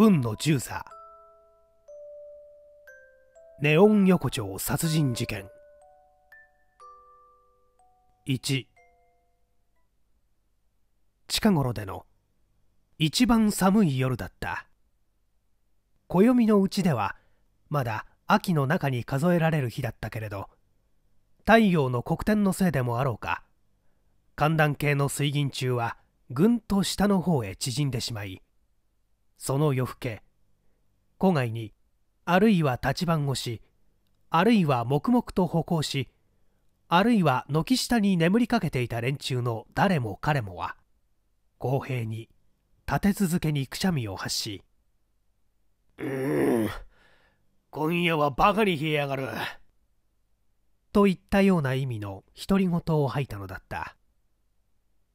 運の巡査ネオン横丁殺人事件1近頃での一番寒い夜だった暦のうちではまだ秋の中に数えられる日だったけれど太陽の黒点のせいでもあろうか寒暖計の水銀中はぐんと下の方へ縮んでしまいその夜更け戸外にあるいは立ち番をしあるいは黙々と歩行しあるいは軒下に眠りかけていた連中の誰も彼もは公平に立て続けにくしゃみを発し「うーん今夜はバカに冷えやがる」といったような意味の独り言を吐いたのだった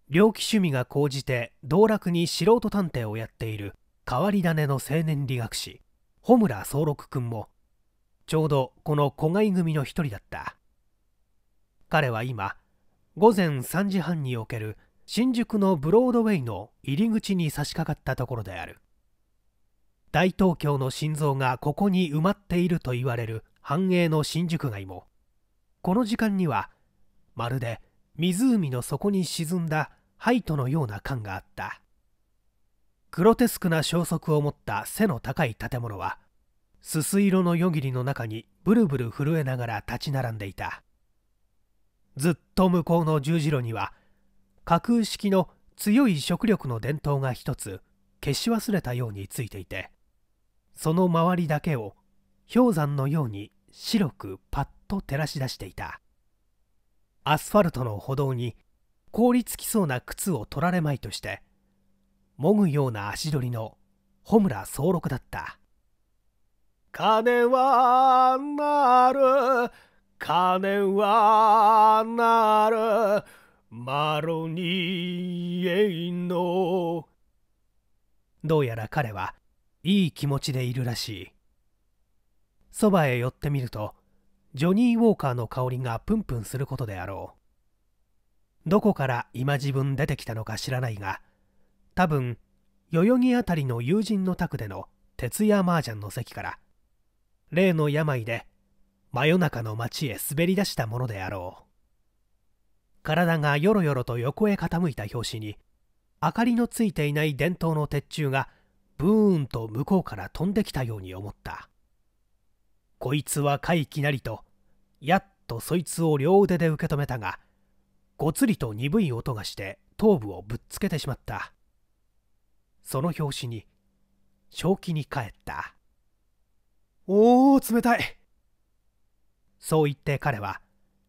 猟奇趣味が高じて道楽に素人探偵をやっている変わり種の青年理学士穂村宗六君もちょうどこの子飼い組の一人だった彼は今午前3時半における新宿のブロードウェイの入り口に差し掛かったところである大東京の心臓がここに埋まっていると言われる繁栄の新宿街もこの時間にはまるで湖の底に沈んだハイトのような感があったグロテスクな消息を持った背の高い建物はすす色の夜霧の中にブルブル震えながら立ち並んでいたずっと向こうの十字路には架空式の強い食力の伝統が一つ消し忘れたようについていてその周りだけを氷山のように白くパッと照らし出していたアスファルトの歩道に凍りつきそうな靴を取られまいとしてもぐような足取りの穂村総六だった金はなる金はなるマロニエのどうやら彼はいい気持ちでいるらしいそばへ寄ってみるとジョニー・ウォーカーの香りがプンプンすることであろうどこから今自分出てきたのか知らないが多分代々木辺りの友人の宅での徹夜麻雀の席から例の病で真夜中の街へ滑り出したものであろう体がよろよろと横へ傾いた拍子に明かりのついていない伝統の鉄柱がブーンと向こうから飛んできたように思ったこいつは怪奇なりとやっとそいつを両腕で受け止めたがごつりと鈍い音がして頭部をぶっつけてしまったその拍子に正気に帰ったおお冷たいそう言って彼は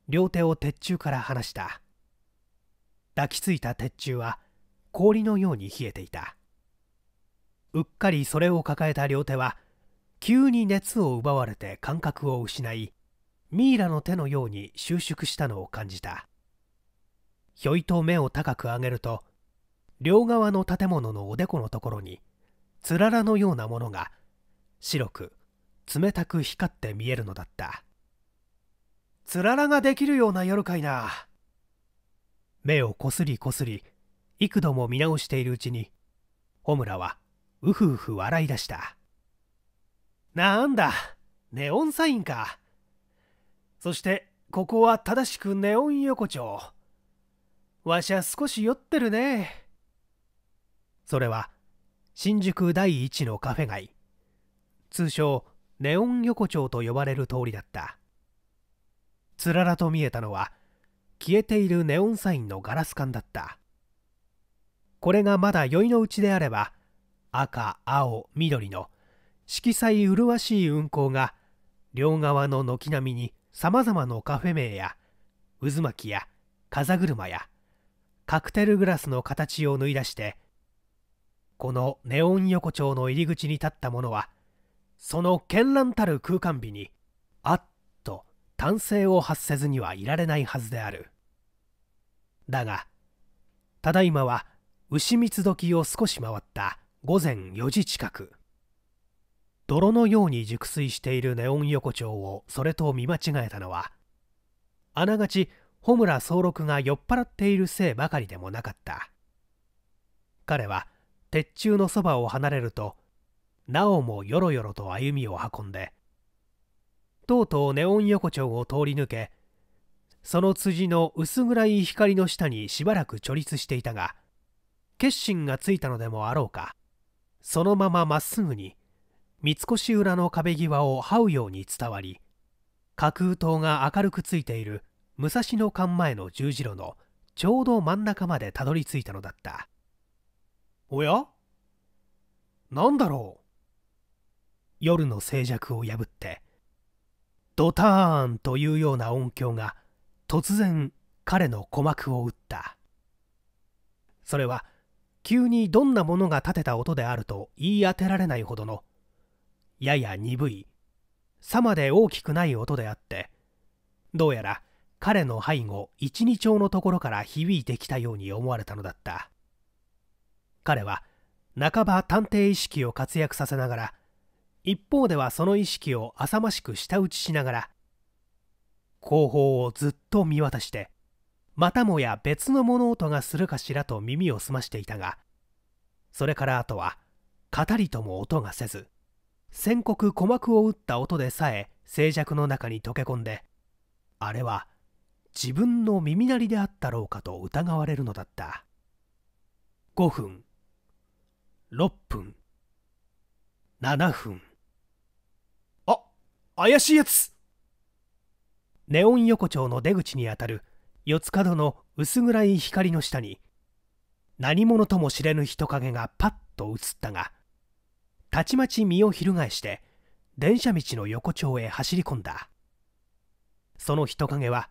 両手を鉄柱から離した抱きついた鉄柱は氷のように冷えていたうっかりそれを抱えた両手は急に熱を奪われて感覚を失いミイラの手のように収縮したのを感じたひょいと目を高く上げると両側の建物のおでこのところにつららのようなものが白く冷たく光って見えるのだったつららができるような夜かいな目をこすりこすり幾度も見直しているうちに穂村はうふうふ笑い出したなんだネオンサインかそしてここは正しくネオン横丁わしゃ少し酔ってるねそれは新宿第一のカフェ街通称ネオン横丁と呼ばれる通りだったつららと見えたのは消えているネオンサインのガラス管だったこれがまだ酔いのうちであれば赤青緑の色彩麗しい運行が両側の軒並みにさまざまなカフェ名や渦巻きや風車やカクテルグラスの形を縫い出してこのネオン横丁の入り口に立った者はその絢爛たる空間美にあっと丹精を発せずにはいられないはずであるだがただいまは牛三つ時を少し回った午前4時近く泥のように熟睡しているネオン横丁をそれと見間違えたのはあながち穂村総六が酔っ払っているせいばかりでもなかった彼は鉄柱のそばを離れるとなおもよろよろと歩みを運んでとうとうネオン横丁を通り抜けその辻の薄暗い光の下にしばらく貯立していたが決心がついたのでもあろうかそのまままっすぐに三越裏の壁際を這うように伝わり架空塔が明るくついている武蔵野館前の十字路のちょうど真ん中までたどり着いたのだったおやなんだろう夜の静寂を破ってドターンというような音響が突然彼の鼓膜を打ったそれは急にどんなものが立てた音であると言い当てられないほどのやや鈍いさまで大きくない音であってどうやら彼の背後一二丁のところから響いてきたように思われたのだった彼は半ば探偵意識を活躍させながら一方ではその意識を浅ましく舌打ちしながら後方をずっと見渡してまたもや別の物音がするかしらと耳を澄ましていたがそれからあとは語りとも音がせず宣告鼓膜を打った音でさえ静寂の中に溶け込んであれは自分の耳鳴りであったろうかと疑われるのだった5分6分7分あ怪しいやつネオン横丁の出口にあたる四つ角の薄暗い光の下に何者とも知れぬ人影がパッと映ったがたちまち身を翻して電車道の横丁へ走り込んだその人影は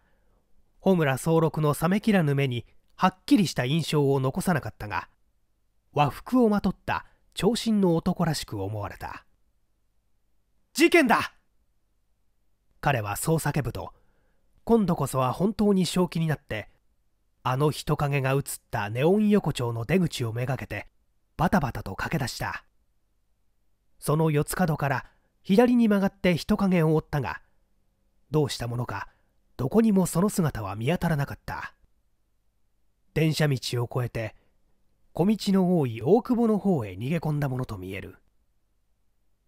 穂村総六の冷めきらぬ目にはっきりした印象を残さなかったが和服をまとった長身の男らしく思われた事件だ彼はそう叫ぶと今度こそは本当に正気になってあの人影が映ったネオン横丁の出口をめがけてバタバタと駆け出したその四つ角から左に曲がって人影を追ったがどうしたものかどこにもその姿は見当たらなかった電車道を越えて小道の多い大久保の方へ逃げ込んだものと見える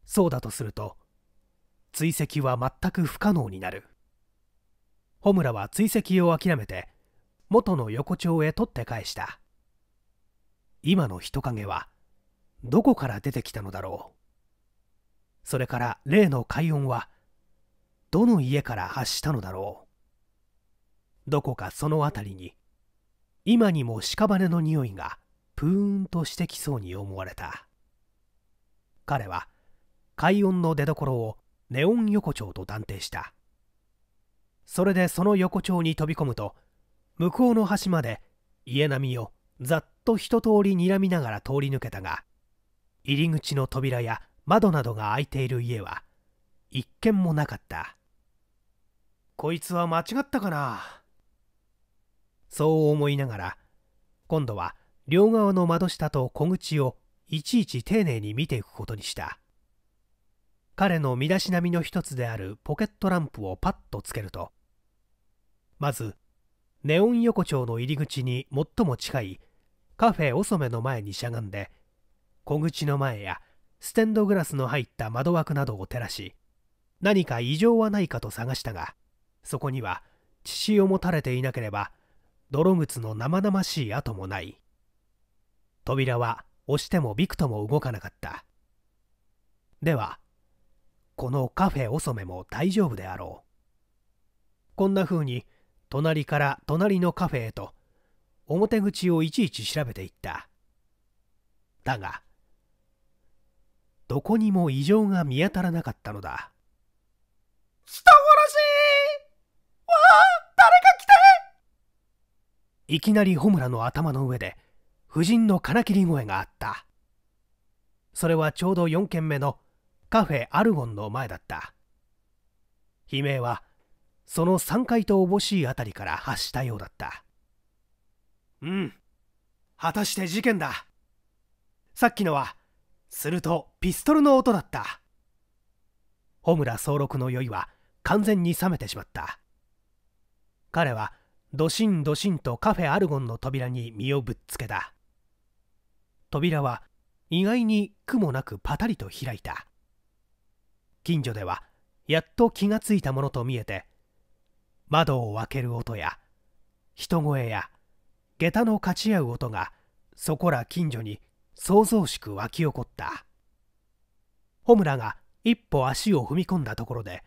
そうだとすると追跡は全く不可能になる穂村は追跡を諦めて元の横丁へ取って返した今の人影はどこから出てきたのだろうそれから例の快音はどの家から発したのだろうどこかその辺りに今にも屍の匂いがプーンとしてきそうに思われた彼は快音の出どころをネオン横丁と断定したそれでその横丁に飛び込むと向こうの端まで家並みをざっと一通り睨みながら通り抜けたが入り口の扉や窓などが開いている家は一軒もなかったこいつは間違ったかなそう思いながら今度は両側の窓下と小口をいちいち丁寧に見ていくことにした彼の身だしなみの一つであるポケットランプをパッとつけるとまずネオン横丁の入り口に最も近いカフェ遅めの前にしゃがんで小口の前やステンドグラスの入った窓枠などを照らし何か異常はないかと探したがそこには血潮も垂れていなければ泥靴の生々しい跡もない扉は押してもびくとも動かなかったではこのカフェおそめも大丈夫であろうこんな風に隣から隣のカフェへと表口をいちいち調べていっただがどこにも異常が見当たらなかったのだ人殺しわあ誰か来ていきなりホムラの頭の上で夫人の金切り声があったそれはちょうど4軒目のカフェアルゴンの前だった悲鳴はその3階とおぼしい辺りから発したようだったうん果たして事件ださっきのはするとピストルの音だった穂村総六の酔いは完全に冷めてしまった彼はドシンドシンとカフェアルゴンの扉に身をぶっつけた扉は意外に苦もなくパタリと開いた近所ではやっと気がついたものと見えて窓を開ける音や人声や下駄のかち合う音がそこら近所に騒々しく湧き起こった穂村が一歩足を踏み込んだところで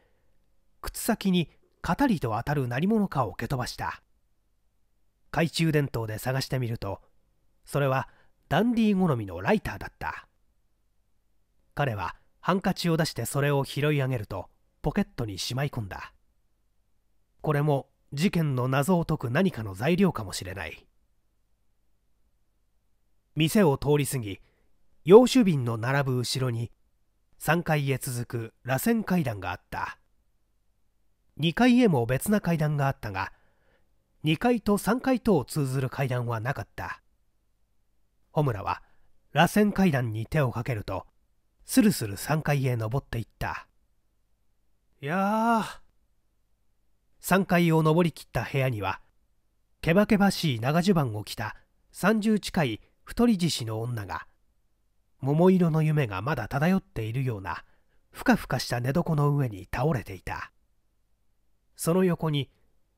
靴先にカタリと当たる何者かを蹴飛ばした懐中電灯で探してみるとそれはダンディ好みのライターだった彼はハンカチを出してそれを拾い上げるとポケットにしまい込んだこれも事件の謎を解く何かの材料かもしれない店を通り過ぎ洋酒瓶の並ぶ後ろに3階へ続く螺旋階段があった2階へも別な階段があったが2階と3階とを通ずる階段はなかった穂村は螺旋階段に手をかけるとスルスル3階へ登っていったいやあ3階を登りきった部屋にはけばけばしい長襦袢を着た30近い太り獅子の女が桃色の夢がまだ漂っているようなふかふかした寝床の上に倒れていたその横に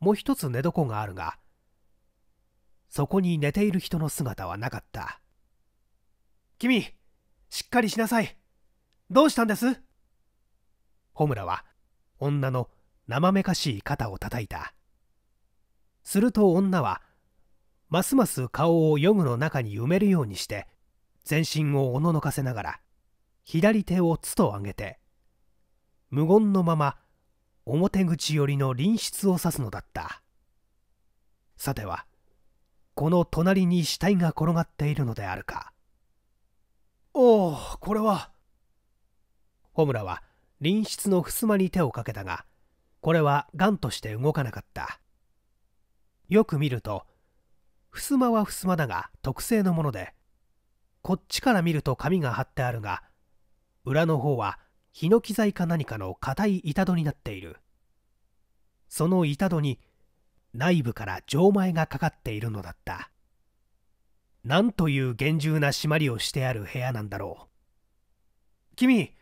もう一つ寝床があるがそこに寝ている人の姿はなかった君、しっかりしなさい。どうしたんです穂村は女の生めかしい肩を叩いた。すると女は、ますます顔を夜具の中に埋めるようにして、全身をおののかせながら、左手をつと上げて、無言のまま、表口寄りの隣室を指すのだった。さては、この隣に死体が転がっているのであるか。おおこれは穂村は隣室の襖に手をかけたがこれはがんとして動かなかったよく見ると襖は襖だが特製のものでこっちから見ると紙が貼ってあるが裏の方はヒノキ材か何かの硬い板戸になっているその板戸に内部から錠前がかかっているのだったなんという厳重な締まりをしてある部屋なんだろう。君、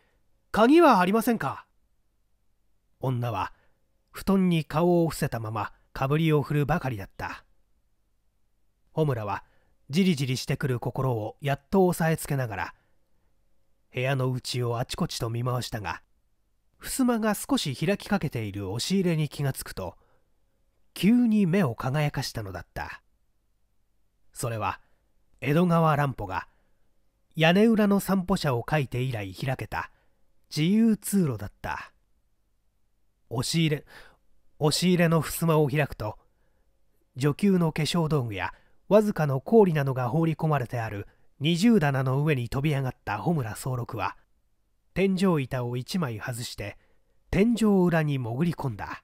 鍵はありませんか女は布団に顔を伏せたままかぶりを振るばかりだった穂村はじりじりしてくる心をやっと押さえつけながら部屋の内をあちこちと見回したが襖が少し開きかけている押し入れに気がつくと急に目を輝かしたのだったそれは江戸川乱歩が屋根裏の散歩者を書いて以来開けた自由通路だった押し入れ押し入れの襖を開くと女給の化粧道具やわずかの氷などが放り込まれてある二重棚の上に飛び上がった穂村総六は天井板を一枚外して天井裏に潜り込んだ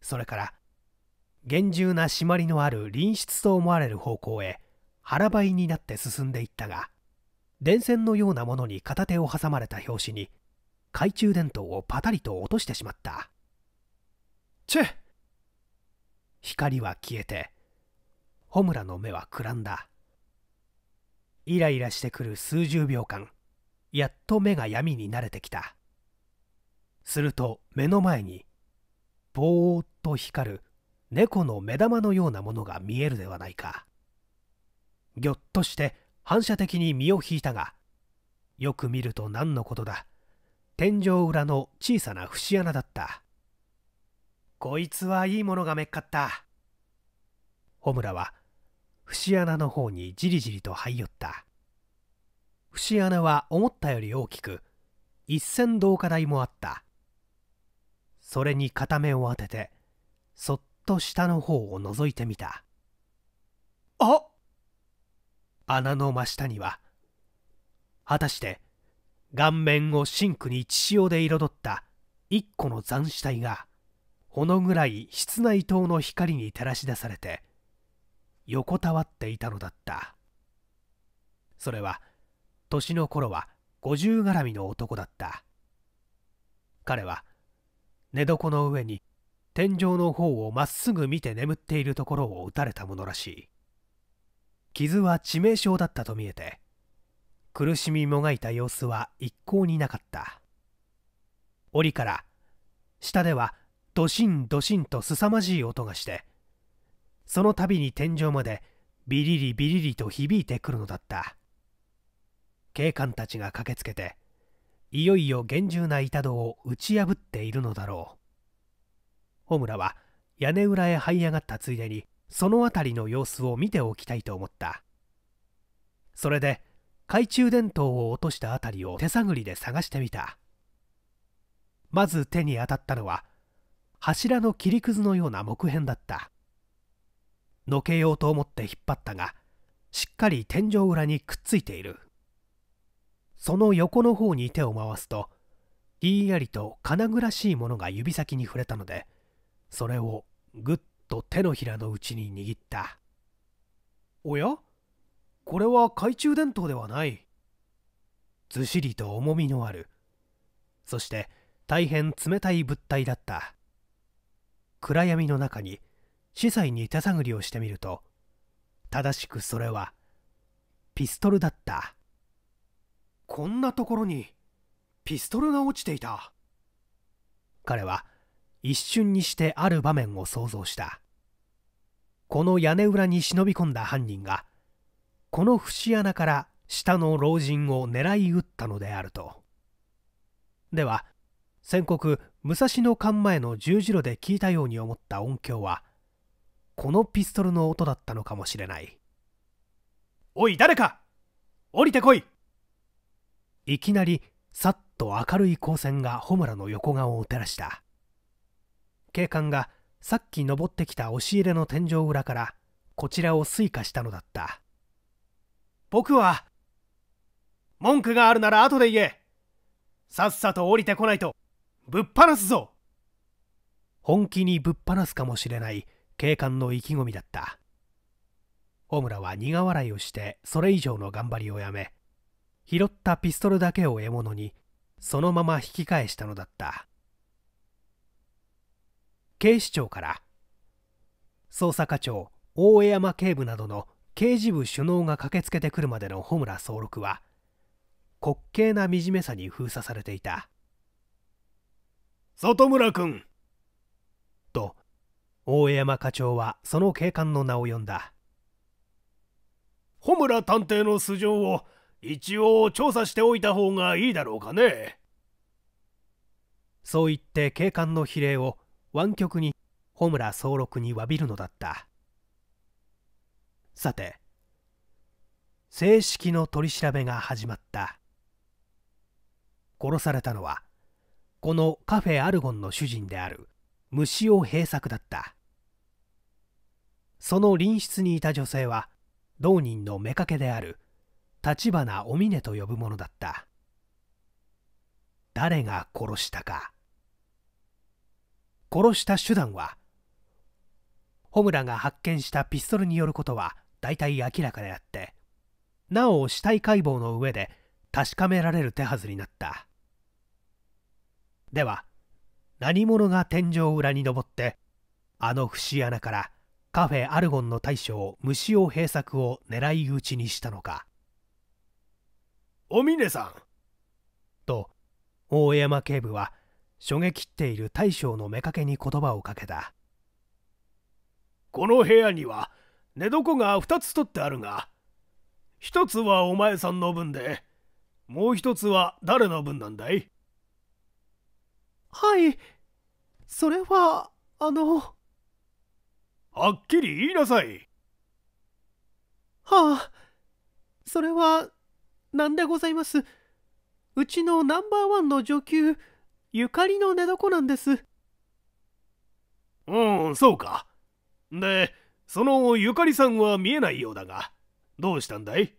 それから厳重な締まりのある隣室と思われる方向へ腹ばいになって進んでいったが電線のようなものに片手を挟まれた拍子に懐中電灯をパタリと落としてしまったチェ光は消えて穂村の目はくらんだイライラしてくる数十秒間やっと目が闇に慣れてきたすると目の前にぼーっと光る猫の目玉のようなものが見えるではないかぎょっとして反射的に身を引いたがよく見ると何のことだ天井裏の小さな節穴だったこいつはいいものがめっかった穂村は節穴の方にじりじりと這い寄った節穴は思ったより大きく一銭銅貨台もあったそれに片目を当ててそっと下の方を覗いてみたあっ穴の真下には果たして顔面をシンクに血潮で彩った一個の残死体がほの暗い室内灯の光に照らし出されて横たわっていたのだったそれは年の頃は五十絡みの男だった彼は寝床の上に天井の方をまっすぐ見て眠っているところを撃たれたものらしい傷は致命傷だったと見えて苦しみもがいた様子は一向になかった檻から下ではドシンドシンと凄まじい音がしてその度に天井までビリリビリリと響いてくるのだった警官たちが駆けつけていよいよ厳重な板戸を打ち破っているのだろう穂村は屋根裏へ這い上がったついでにその辺りの様子を見ておきたいと思ったそれで懐中電灯を落とした辺りを手探りで探してみたまず手に当たったのは柱の切りくずのような木片だったのけようと思って引っ張ったがしっかり天井裏にくっついているその横の方に手を回すとひんやりと金具らしいものが指先に触れたのでそれをぐっと手のひらのうちに握った。おやこれは懐中電灯ではない。ずしりと重みのある。そして大変冷たい物体だった。暗闇の中に司祭に手探りをしてみると、正しくそれはピストルだった。こんなところにピストルが落ちていた。彼は一瞬にしてある場面を想像したこの屋根裏に忍び込んだ犯人がこの節穴から下の老人を狙い撃ったのであるとでは戦国武蔵野館前の十字路で聞いたように思った音響はこのピストルの音だったのかもしれないおい誰か降りてこいいきなりさっと明るい光線が穂村の横顔を照らした警官がさっき登ってきた押し入れの天井裏からこちらを追加したのだった僕は文句があるなら後で言えさっさと降りてこないとぶっ放すぞ本気にぶっ放すかもしれない警官の意気込みだった小村は苦笑いをしてそれ以上の頑張りをやめ拾ったピストルだけを獲物にそのまま引き返したのだった警視庁から捜査課長大江山警部などの刑事部首脳が駆けつけてくるまでの穂村総六は滑稽な惨めさに封鎖されていた里村君と大江山課長はその警官の名を呼んだ穂村探偵の素性を一応調査しておいた方がいいだろうかねそう言って警官の比例を湾曲に穂村総六に詫びるのだったさて正式の取り調べが始まった殺されたのはこのカフェアルゴンの主人である虫を閉作だったその隣室にいた女性は同人の妾である橘お峰と呼ぶものだった誰が殺したか殺した手段はホムラが発見したピストルによることは大体明らかであってなお死体解剖の上で確かめられる手はずになったでは何者が天井裏に登ってあの節穴からカフェアルゴンの大将虫尾閉作を狙い撃ちにしたのかお峰さんと大山警部はしょげきっている大将の妾に言葉をかけたこの部屋には寝床が2つ取ってあるが1つはお前さんの分でもう1つは誰の分なんだいはいそれはあのはっきり言いなさいはあそれは何でございますうちのナンバーワンの女給ゆかりの寝床なんですうんそうかでそのゆかりさんは見えないようだがどうしたんだい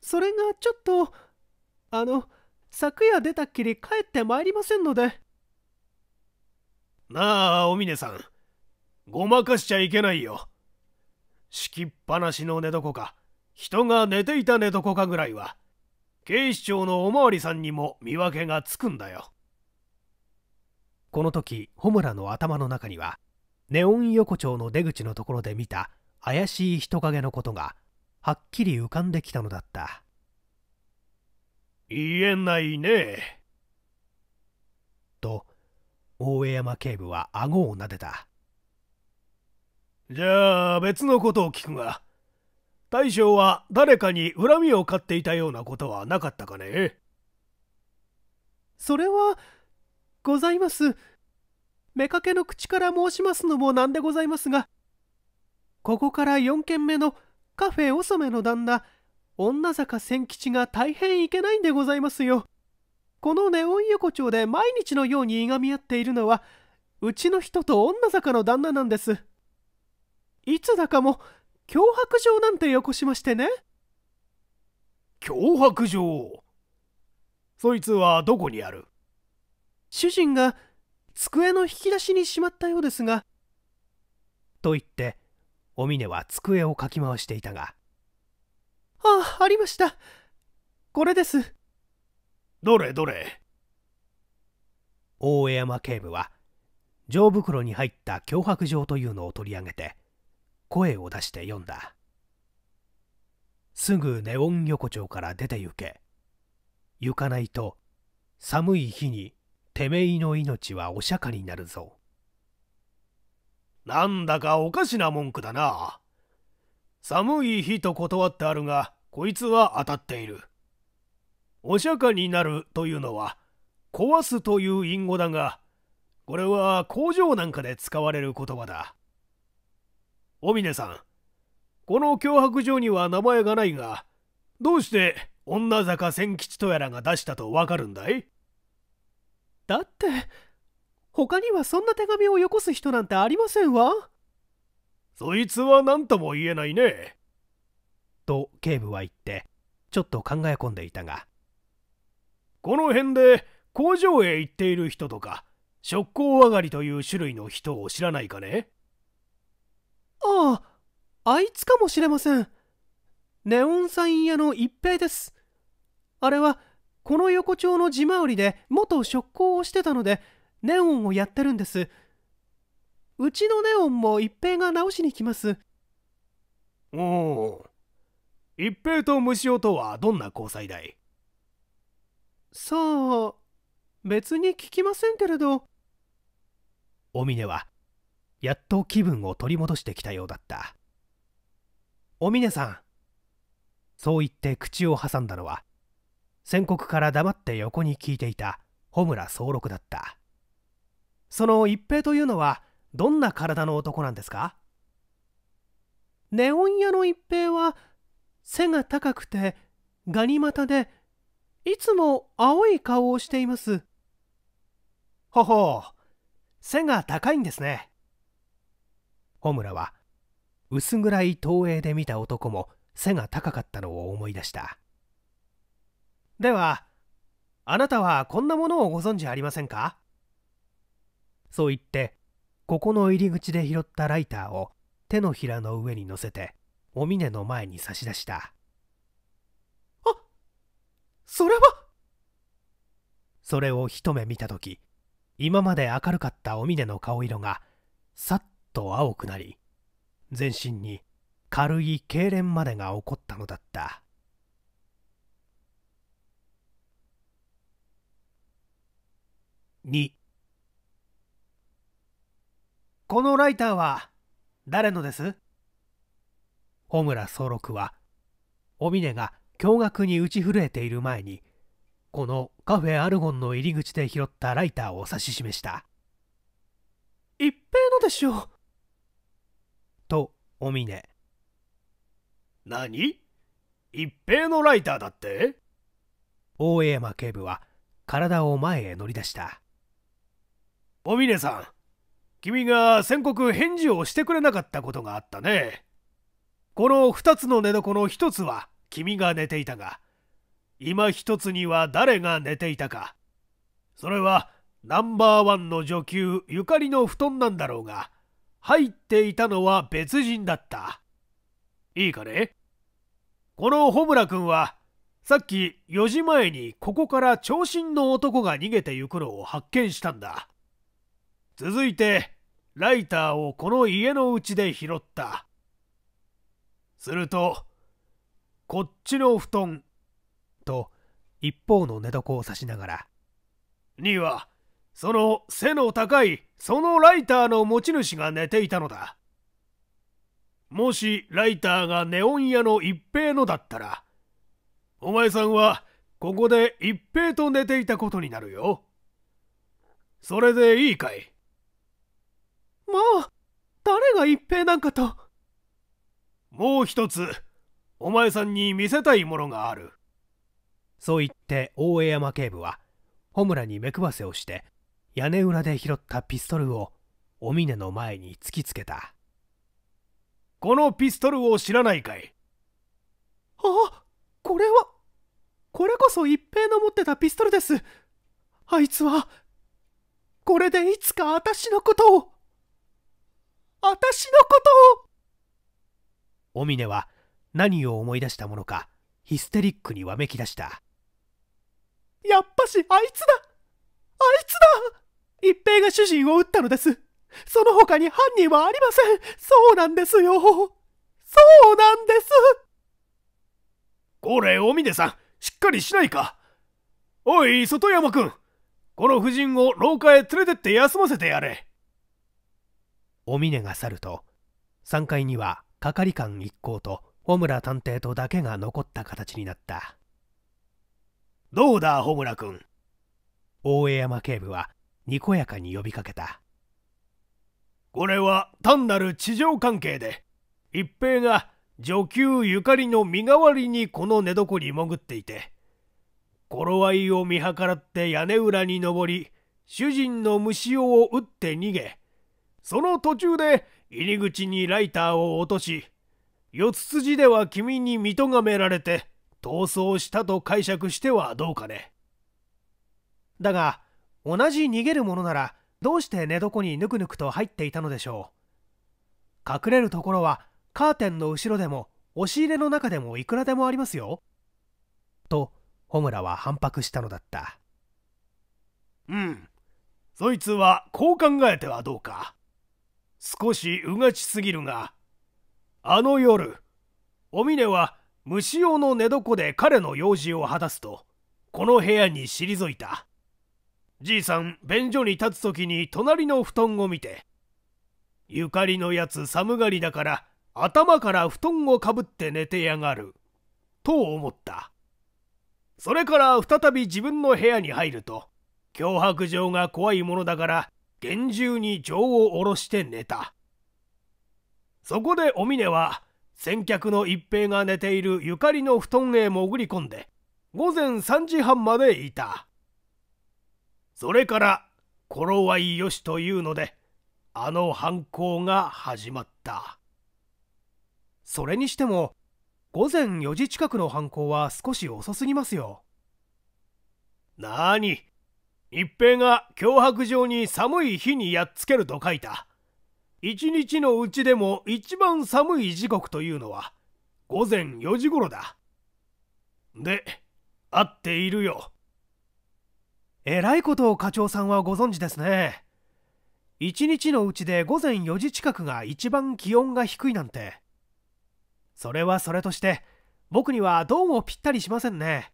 それがちょっとあの昨夜出たっきり帰ってまいりませんのでなあお峰さんごまかしちゃいけないよ敷きっぱなしの寝床か人が寝ていた寝床かぐらいは警視庁のおまわりさんにも見分けがつくんだよこの時穂村の頭の中にはネオン横丁の出口のところで見た怪しい人影のことがはっきり浮かんできたのだった言えないねと大江山警部は顎をなでたじゃあ別のことを聞くが大将は誰かに恨みを買っていたようなことはなかったかねそれはございます妾の口から申しますのも何でございますがここから4軒目のカフェ遅めの旦那女坂千吉が大変いけないんでございますよこのネオン横丁で毎日のようにいがみ合っているのはうちの人と女坂の旦那なんですいつだかも脅迫状なんてよこしましてね脅迫状そいつはどこにある主人が机の引き出しにしまったようですがと言ってお峰は机をかき回していたがああありましたこれですどれどれ大江山警部は錠袋に入った脅迫状というのを取り上げて声を出して読んだすぐネオン横丁から出て行け行かないと寒い日にてめいの命はお釈迦になるぞなんだかおかしな文句だな寒い日と断ってあるがこいつは当たっているお釈迦になるというのは壊すという隠語だがこれは工場なんかで使われる言葉だお峰さんこの脅迫状には名前がないがどうして女坂千吉とやらが出したとわかるんだいだって他にはそんな手紙をよこす人なんてありませんわそいつは何とも言えないねと警部は言ってちょっと考え込んでいたがこの辺で工場へ行っている人とか職工上がりという種類の人を知らないかねああ、あいつかもしれません。ネオンサイン屋の一平です。あれは、この横丁の地回りで元職工をしてたので、ネオンをやってるんです。うちのネオンも一平が直しに来ます。おお。一平と虫男とはどんな交際だいさあ、別に聞きませんけれど。お峰はやっと気分を取り戻してきたようだったお峰さんそう言って口を挟んだのは宣告から黙って横に聞いていた穂村総六だったその一平というのはどんな体の男なんですかネオン屋の一平は背が高くてガニ股でいつも青い顔をしていますほほう背が高いんですね穂村は薄暗い東映で見た男も背が高かったのを思い出したではあなたはこんなものをご存知ありませんかそう言ってここの入り口で拾ったライターを手のひらの上に乗せてお峰の前に差し出したあそれはそれを一目見た時今まで明るかったお峰の顔色がさっと青くなり全身に軽い痙攣までが起こったのだった2このライターは誰のです穂村総六はお峰が驚愕に打ち震えている前にこのカフェアルゴンの入り口で拾ったライターを指し示した一平のでしょうとお峰何一平のライターだって大江山警部は体を前へ乗り出したお峰さん君が宣告返事をしてくれなかったことがあったねこの2つの寝床の1つは君が寝ていたが今1つには誰が寝ていたかそれはナンバーワンの女給ゆかりの布団なんだろうが入っていたのは別人だったいいかねこの穂村君はさっき4時前にここから長身の男が逃げてゆくのを発見したんだ続いてライターをこの家のうちで拾ったするとこっちの布団と一方の寝床を指しながらにはその背の高いそのライターの持ち主が寝ていたのだ。もしライターがネオン屋の一平のだったら、お前さんはここで一平と寝ていたことになるよ。それでいいかいまあ、誰が一平なんかと。もう一つ、お前さんに見せたいものがある。そう言って大江山警部は、穂村に目配せをして、屋根裏で拾ったピストルをお峰の前に突きつけたこのピストルを知らないかいあこれはこれこそ一平の持ってたピストルですあいつはこれでいつか私のことを私のことをお峰は何を思い出したものかヒステリックにわめき出したやっぱしあいつだあいつだ一平が主人を撃ったのです。その他に犯人はありません。そうなんですよ。そうなんです。これ、おみさん、しっかりしないか。おい、外山くん。この夫人を廊下へ連れてって休ませてやれ。お峰が去ると、3階には係官一行と穂村探偵とだけが残った形になった。どうだ、穂村くん。大江山警部はにこやかに呼びかけたこれは単なる地上関係で一平が女給ゆかりの身代わりにこの寝床に潜っていて頃合いを見計らって屋根裏に登り主人の虫をを打って逃げその途中で入り口にライターを落とし四つ筋では君に見とがめられて逃走したと解釈してはどうかねだが同じ逃げるものならどうして寝床にぬくぬくと入っていたのでしょう隠れるところはカーテンの後ろでも押し入れの中でもいくらでもありますよと穂村は反発したのだったうんそいつはこう考えてはどうか少しうがちすぎるがあの夜お峰は虫用の寝床で彼の用事を果たすとこの部屋に退いたじいさん便所に立つ時に隣の布団を見て「ゆかりのやつ寒がりだから頭から布団をかぶって寝てやがる」と思ったそれから再び自分の部屋に入ると脅迫状が怖いものだから厳重に情を下ろして寝たそこでお峰は先客の一平が寝ているゆかりの布団へ潜り込んで午前3時半までいた。それから頃合いよしというのであの犯行が始まったそれにしても午前4時近くの犯行は少し遅すぎますよなに一平が脅迫状に寒い日にやっつけると書いた一日のうちでも一番寒い時刻というのは午前4時頃だで合っているよえらいことを課長さんはご存知ですね一日のうちで午前4時近くが一番気温が低いなんてそれはそれとして僕にはどうもぴったりしませんね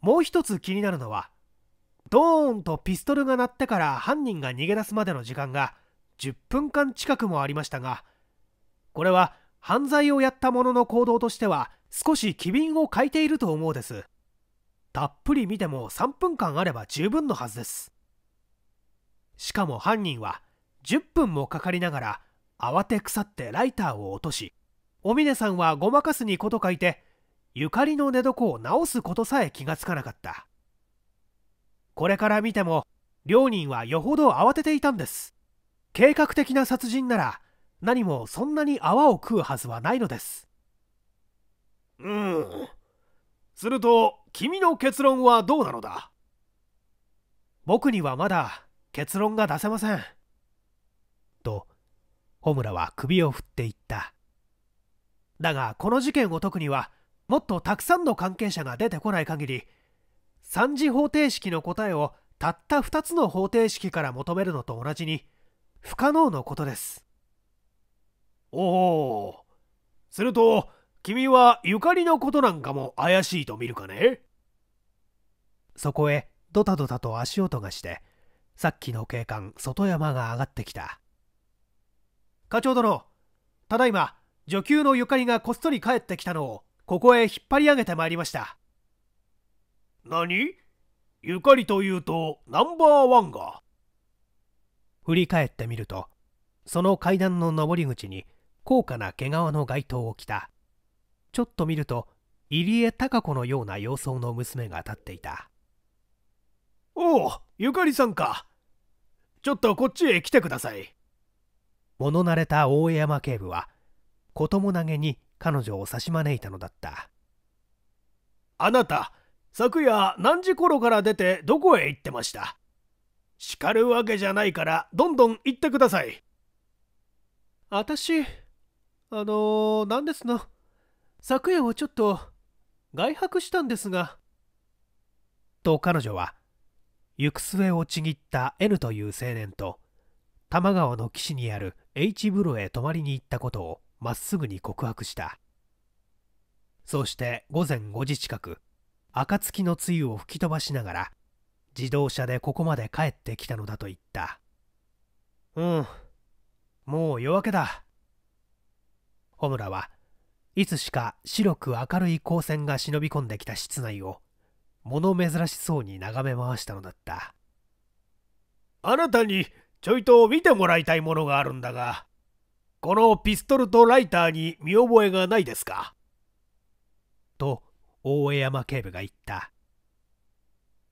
もう一つ気になるのはドーンとピストルが鳴ってから犯人が逃げ出すまでの時間が10分間近くもありましたがこれは犯罪をやった者の行動としては少し機敏を欠いていると思うですたっぷり見ても3分間あれば十分のはずですしかも犯人は10分もかかりながら慌て腐ってライターを落としお峰さんはごまかすにこと書いてゆかりの寝床を直すことさえ気がつかなかったこれから見ても両人はよほど慌てていたんです計画的な殺人なら何もそんなに泡を食うはずはないのですうんすると君の結論はどうなのだ僕にはまだ結論が出せません。と、穂村は首を振っていった。だが、この事件を解くには、もっとたくさんの関係者が出てこない限り、3次方程式の答えをたった2つの方程式から求めるのと同じに、不可能のことです。おお、すると、君はゆかりのことなんかも怪しいと見るかねそこへドタドタと足音がしてさっきの警官外山が上がってきた課長殿ただいま女給のゆかりがこっそり帰ってきたのをここへ引っ張り上げてまいりました何ゆかりというとナンバーワンが振り返ってみるとその階段の上り口に高価な毛皮の街灯を着たちょっと見ると入江貴子のような様相の娘が立っていたおおゆかりさんかちょっとこっちへ来てください物慣れた大江山警部は子供投げに彼女を差し招いたのだったあなた昨夜何時頃から出てどこへ行ってました叱るわけじゃないからどんどん行ってください私あのー、何ですの昨夜はちょっと外泊したんですが。と彼女は行く末をちぎった N という青年と多摩川の岸にある H 風呂へ泊まりに行ったことをまっすぐに告白したそうして午前5時近く暁の露を吹き飛ばしながら自動車でここまで帰ってきたのだと言ったうんもう夜明けだ穂村はいつしか白く明るい光線が忍び込んできた室内を物珍しそうに眺め回したのだったあなたにちょいと見てもらいたいものがあるんだがこのピストルとライターに見覚えがないですかと大江山警部が言った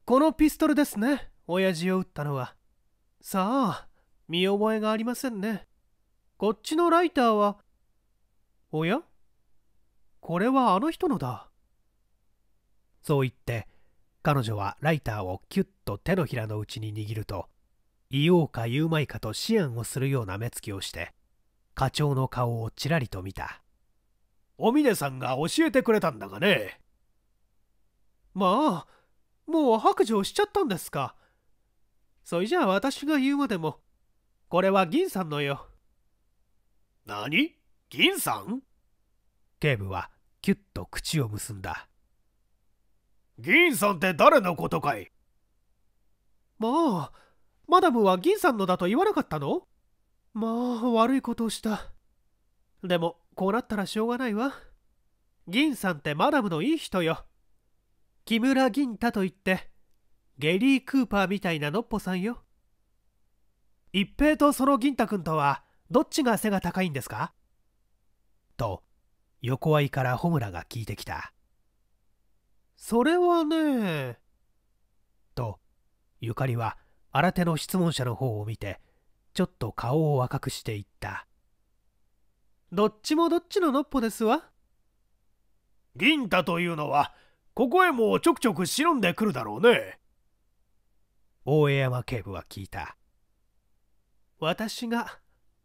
このピストルですね親父を撃ったのはさあ見覚えがありませんねこっちのライターはおやこれはあの人のだ。そう言って、彼女はライターをキュッと手のひらのうちに握ると、言おうか言うまいかと思案をするような目つきをして、課長の顔をちらりと見た。お峰さんが教えてくれたんだがね。まあ、もう白状しちゃったんですか。そいじゃあ私が言うまでも、これは銀さんのよ。何銀さん警部はキュッと口を結んだ銀さんって誰のことかいまあマダムは銀さんのだと言わなかったのまあ悪いことをしたでもこうなったらしょうがないわ銀さんってマダムのいい人よ木村銀太といってゲリー・クーパーみたいなのっぽさんよ一平とその銀太くんとはどっちが背が高いんですかと横合から穂村が聞いてきた。それはねと、ゆかりは新手の質問者の方を見て、ちょっと顔を赤くしていった。どっちもどっちののっぽですわ。銀太というのは、ここへもちょくちょく忍んでくるだろうね。大江山警部は聞いた。私が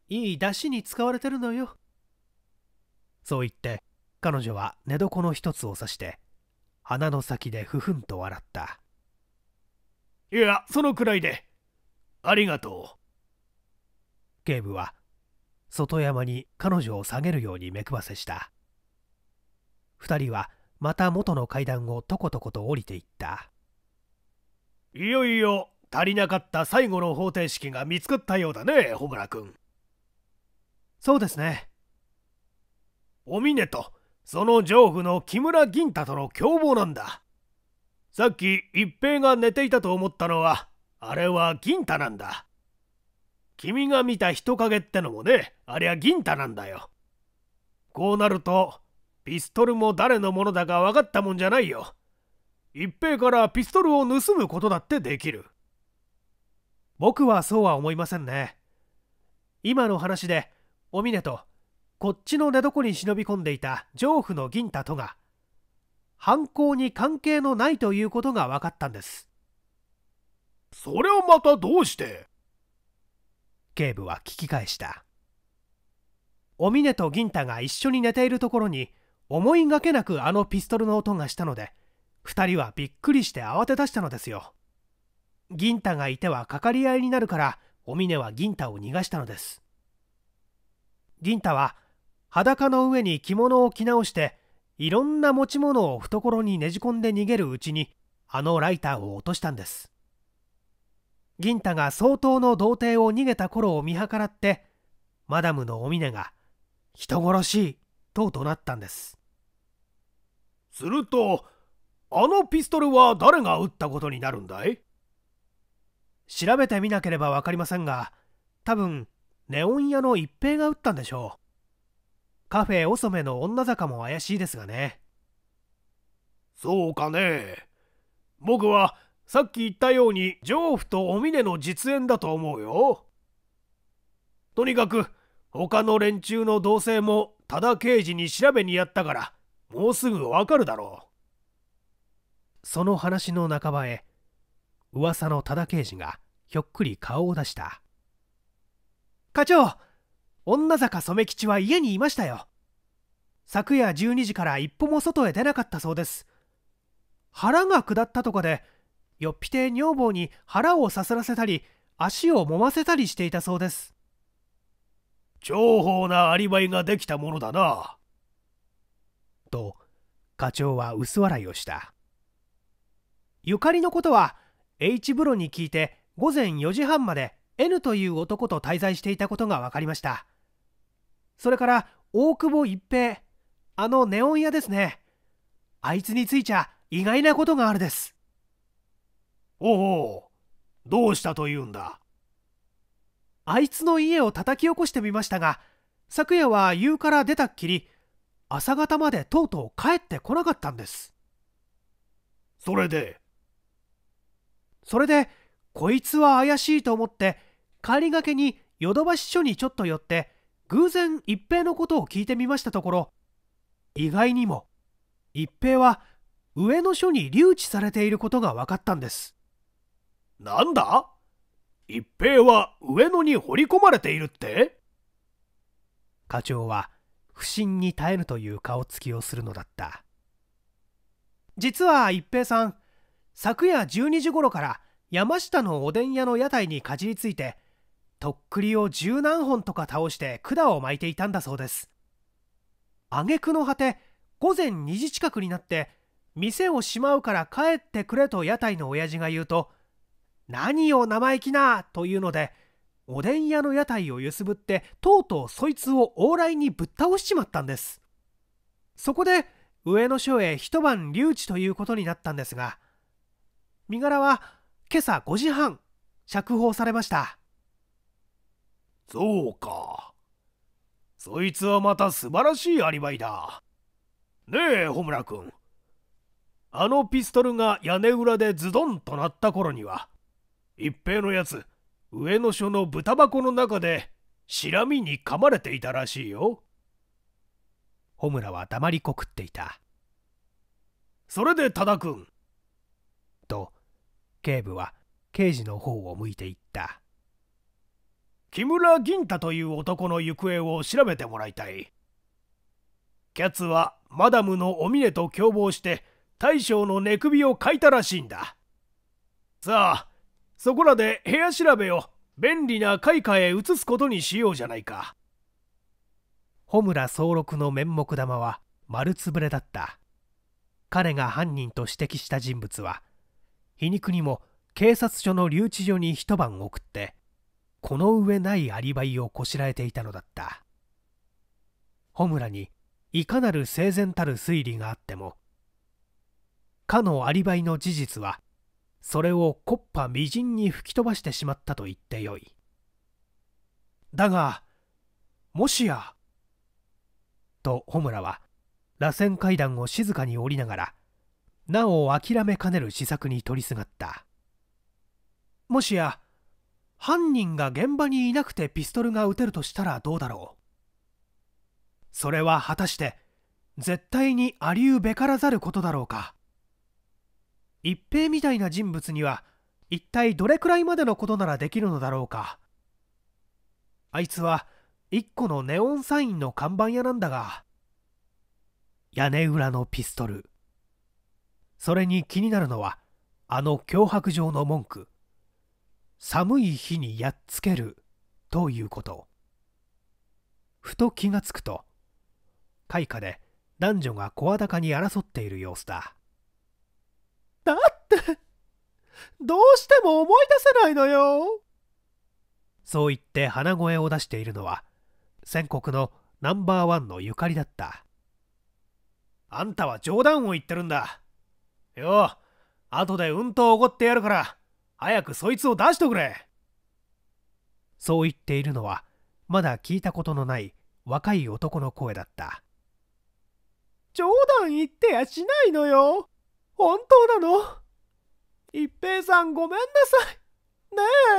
いい出汁に使われてるのよ。そう言って彼女は寝床の一つを指して鼻の先でふふんと笑ったいやそのくらいでありがとう警部は外山に彼女を下げるように目くばせした2人はまた元の階段をとことこと降りていったいよいよ足りなかった最後の方程式が見つかったようだね穂村君そうですねお峰とその上夫の木村銀太との共謀なんださっき一平が寝ていたと思ったのはあれは銀太なんだ君が見た人影ってのもねありゃ銀太なんだよこうなるとピストルも誰のものだか分かったもんじゃないよ一平からピストルを盗むことだってできる僕はそうは思いませんね今の話でお峰とこっちの寝床に忍び込んでいた上府の銀太とが犯行に関係のないということが分かったんですそれはまたどうして警部は聞き返したお峰と銀太が一緒に寝ているところに思いがけなくあのピストルの音がしたので2人はびっくりして慌て出したのですよ銀太がいてはかかり合いになるからお峰は銀太を逃がしたのです銀太は裸の上に着物を着直していろんな持ち物を懐にねじ込んで逃げるうちにあのライターを落としたんです銀太が相当の童貞を逃げた頃を見計らってマダムのお峰が「人殺し!」と怒鳴ったんですするとあのピストルは誰が撃ったことになるんだい調べてみなければ分かりませんが多分ネオン屋の一平が撃ったんでしょう。カフェ遅めの女坂も怪しいですがねそうかね僕はさっき言ったように上夫とお峰の実演だと思うよとにかく他の連中の同棲も多田刑事に調べにやったからもうすぐわかるだろうその話の半ばへ噂の多田刑事がひょっくり顔を出した課長女坂染吉は家にいましたよ昨夜12時から一歩も外へ出なかったそうです腹が下ったとかでよっぴて女房に腹をさすらせたり足を揉ませたりしていたそうです重宝なアリバイができたものだなと課長は薄笑いをしたゆかりのことは H 風呂に聞いて午前4時半まで N という男と滞在していたことが分かりましたそれから大久保一平あのネオン屋ですねあいつについちゃ意外なことがあるですおおどうしたというんだあいつの家を叩き起こしてみましたが昨夜は夕から出たっきり朝方までとうとう帰ってこなかったんですそれでそれでこいつは怪しいと思って帰りがけにヨドバシ署にちょっと寄って偶然一平のことを聞いてみましたところ意外にも一平は上の書に留置されていることが分かったんですなんだ一平は上野に掘り込まれているって課長は不審に耐えぬという顔つきをするのだった実は一平さん昨夜12時頃から山下のおでん屋の屋台にかじりついてとっくりを十何本とか倒して管を巻いていたんだそうです挙句の果て午前2時近くになって店をしまうから帰ってくれと屋台の親父が言うと「何を生意気な!」というのでおでん屋の屋台を揺すぶってとうとうそいつを往来にぶっ倒しちまったんですそこで上野署へ一晩留置ということになったんですが身柄は今朝5時半釈放されましたそうか。そいつはまた素晴らしいアリバイだ。ねえ、穂村君。あのピストルが屋根裏でズドンとなった頃には、一平のやつ、上野署の豚箱の中で、シラミに噛まれていたらしいよ。穂村は黙りこくっていた。それで多田君。と、警部は刑事の方を向いていった。木村銀太という男の行方を調べてもらいたいキャツはマダムのお峰と共謀して大将の寝首をかいたらしいんださあそこらで部屋調べを便利な開花へ移すことにしようじゃないか穂村総六の面目玉は丸つぶれだった彼が犯人と指摘した人物は皮肉にも警察署の留置所に一晩送ってこの上ないアリバイをこしらえていたのだった穂村にいかなる整然たる推理があってもかのアリバイの事実はそれを木っ端みじんに吹き飛ばしてしまったと言ってよいだがもしやと穂村は螺旋階段を静かに降りながらなお諦めかねる施策に取りすがったもしや犯人が現場にいなくてピストルが撃てるとしたらどうだろうそれは果たして絶対にありうべからざることだろうか一平みたいな人物には一体どれくらいまでのことならできるのだろうかあいつは一個のネオンサインの看板屋なんだが屋根裏のピストルそれに気になるのはあの脅迫状の文句寒い日にやっつけるということふと気がつくと開花で男女が声高に争っている様子だだってどうしても思い出せないのよそう言って鼻声を出しているのは戦国のナンバーワンのゆかりだったあんたは冗談を言ってるんだよ後でうんとおごってやるから早くそいつを出してくれそう言っているのはまだ聞いたことのない若い男の声だった冗談言ってやしないのよ本当なの一平さんごめんなさ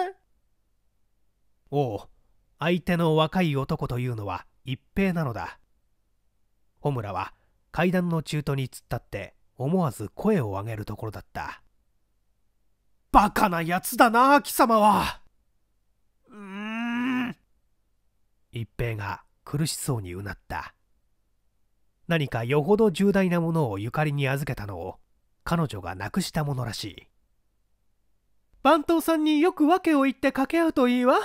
いねえおう相手の若い男というのは一平なのだ穂村は階段の中途に突っ立って思わず声を上げるところだったバカなやつだな、貴様は。うーん。一平が苦しそうにうなった。何かよほど重大なものをゆかりに預けたのを彼女がなくしたものらしい。番頭さんによく訳を言って掛け合うといいわ。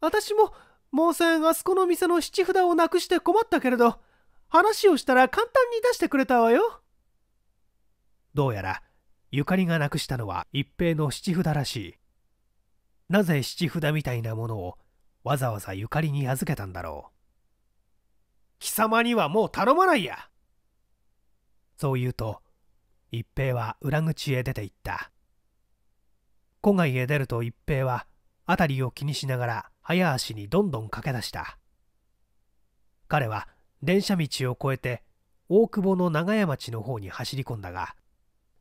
私も、もうせんあそこの店の七札をなくして困ったけれど、話をしたら簡単に出してくれたわよ。どうやらゆかりがなくしたのは一平の七札らしいなぜ七札みたいなものをわざわざゆかりに預けたんだろう貴様にはもう頼まないやそう言うと一平は裏口へ出て行った戸外へ出ると一平は辺りを気にしながら早足にどんどん駆け出した彼は電車道を越えて大久保の長屋町の方に走り込んだが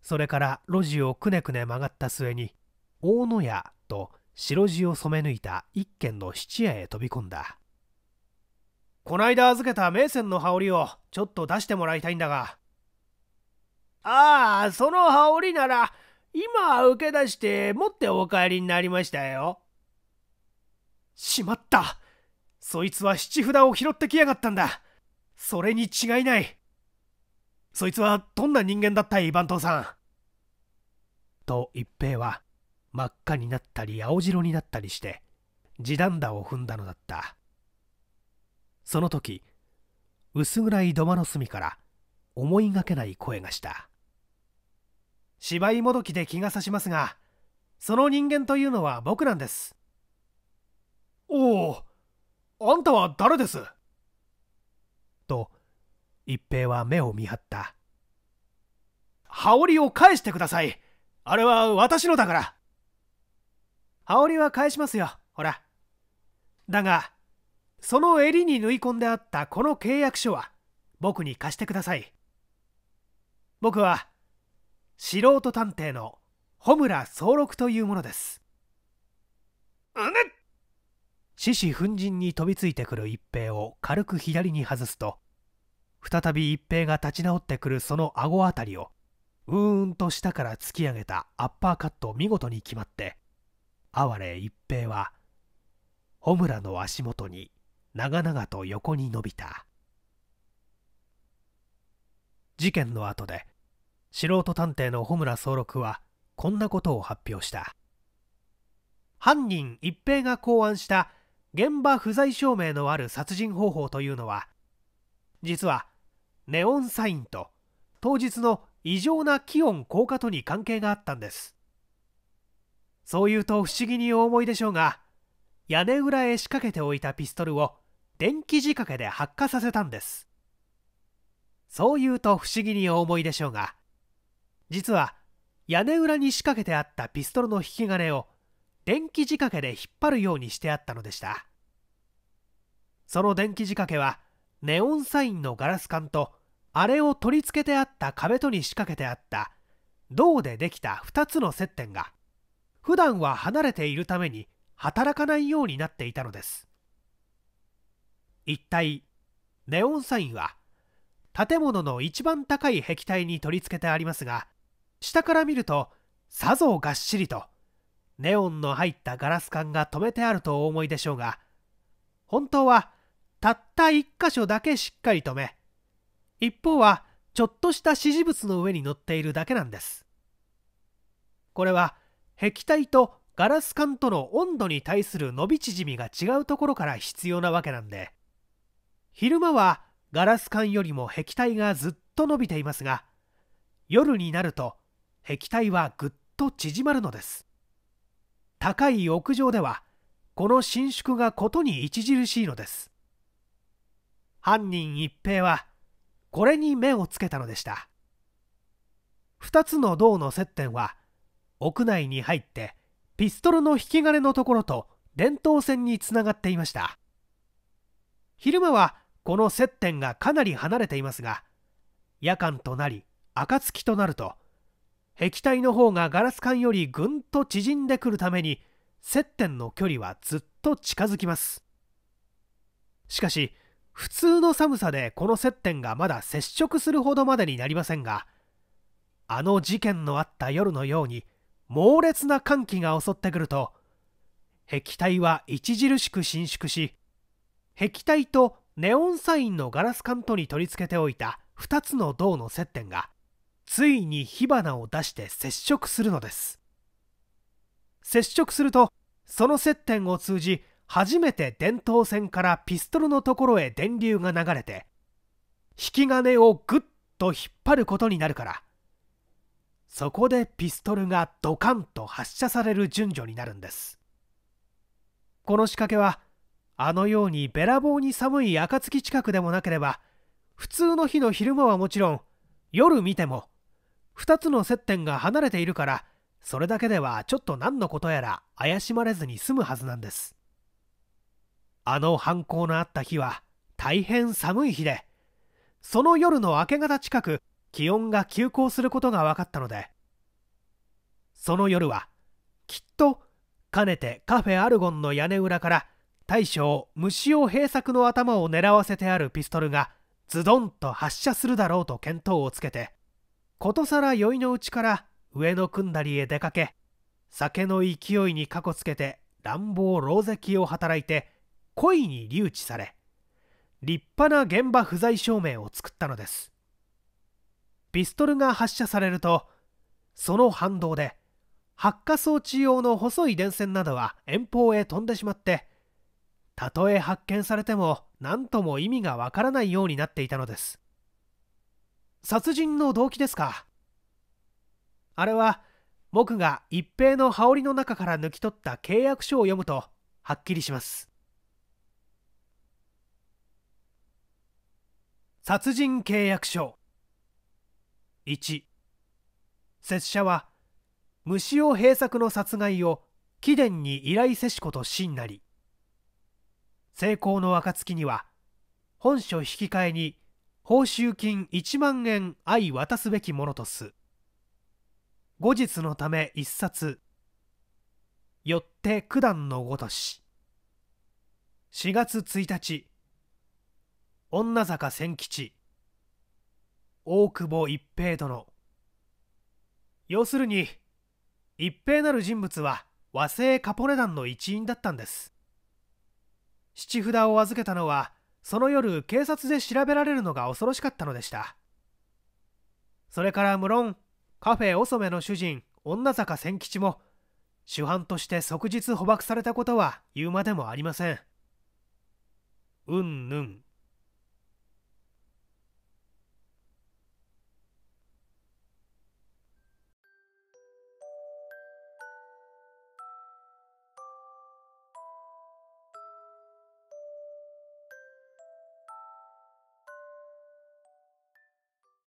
それから路地をくねくね曲がった末に大野屋と白地を染め抜いた一軒の質屋へ飛び込んだこないだ預けた名船の羽織をちょっと出してもらいたいんだがああその羽織なら今受け出して持ってお帰りになりましたよしまったそいつは七札を拾ってきやがったんだそれに違いないそいつはどんな人間だったい番頭さん。と一平は真っ赤になったり青白になったりして地団打を踏んだのだったその時薄暗い土間の隅から思いがけない声がした芝居もどきで気がさしますがその人間というのは僕なんですおおあんたは誰ですと一平は目を見張った羽織を返してくださいあれは私のだから羽織は返しますよほらだがその襟に縫い込んであったこの契約書は僕に貸してください僕は素人探偵の穂村総六というものですうね獅子奮陣に飛びついてくる一平を軽く左に外すと再び一平が立ち直ってくるその顎あたりをうーんと下から突き上げたアッパーカット見事に決まって哀れ一平は穂村の足元に長々と横に伸びた事件の後で素人探偵の穂村総六はこんなことを発表した犯人一平が考案した現場不在証明のある殺人方法というのは実はネオンサインと当日の異常な気温降下とに関係があったんですそう言うと不思議にお思いでしょうが屋根裏へ仕掛けておいたピストルを電気仕掛けで発火させたんですそう言うと不思議にお思いでしょうが実は屋根裏に仕掛けてあったピストルの引き金を電気仕掛けで引っ張るようにしてあったのでしたその電気仕掛けはネオンサインのガラス管とあれを取り付けてあった壁とに仕掛けてあった銅でできた2つの接点が普段は離れているために働かないようになっていたのです一体ネオンサインは建物の一番高い壁体に取り付けてありますが下から見るとさぞがっしりとネオンの入ったガラス管が止めてあるとお思いでしょうが本当はたった1箇所だけしっかり止め一方はちょっとした支持物の上に乗っているだけなんですこれは壁体とガラス管との温度に対する伸び縮みが違うところから必要なわけなんで昼間はガラス管よりも壁体がずっと伸びていますが夜になると壁体はぐっと縮まるのです高い屋上ではこの伸縮がことに著しいのです犯人一平はこれに目をつけたのでした2つの銅の接点は屋内に入ってピストルの引き金のところと電灯線につながっていました昼間はこの接点がかなり離れていますが夜間となり暁となると壁体の方がガラス管よりぐんと縮んでくるために接点の距離はずっと近づきますしかし普通の寒さでこの接点がまだ接触するほどまでになりませんがあの事件のあった夜のように猛烈な寒気が襲ってくると壁体は著しく伸縮し壁体とネオンサインのガラス管とに取り付けておいた2つの銅の接点がついに火花を出して接触するのです接触するとその接点を通じ初めて電灯線からピストルのところへ電流が流れて引き金をぐっと引っ張ることになるからそこでピストルがドカンと発射される順序になるんですこの仕掛けはあのようにべらぼうに寒い暁近くでもなければ普通の日の昼間はもちろん夜見ても2つの接点が離れているからそれだけではちょっと何のことやら怪しまれずに済むはずなんですあの犯行のあった日は大変寒い日でその夜の明け方近く気温が急降することが分かったのでその夜はきっとかねてカフェアルゴンの屋根裏から大将虫を閉鎖の頭を狙わせてあるピストルがズドンと発射するだろうと見当をつけてことさら酔いのうちから上の組んだりへ出かけ酒の勢いにかこつけて乱暴狼藉を働いて故意に留置され立派な現場不在証明を作ったのですピストルが発射されるとその反動で発火装置用の細い電線などは遠方へ飛んでしまってたとえ発見されても何とも意味がわからないようになっていたのです殺人の動機ですかあれは僕が一平の羽織の中から抜き取った契約書を読むとはっきりします殺人契約書1拙者は虫を閉作の殺害を貴殿に依頼せしこと真なり成功の暁には本書引き換えに報酬金1万円相渡すべきものとす後日のため一冊よって九段のごとし4月1日女坂千吉大久保一平殿要するに一平なる人物は和製カポレ団の一員だったんです七札を預けたのはその夜警察で調べられるのが恐ろしかったのでしたそれから無論カフェ遅めの主人女坂千吉も主犯として即日捕獲されたことは言うまでもありませんうんぬん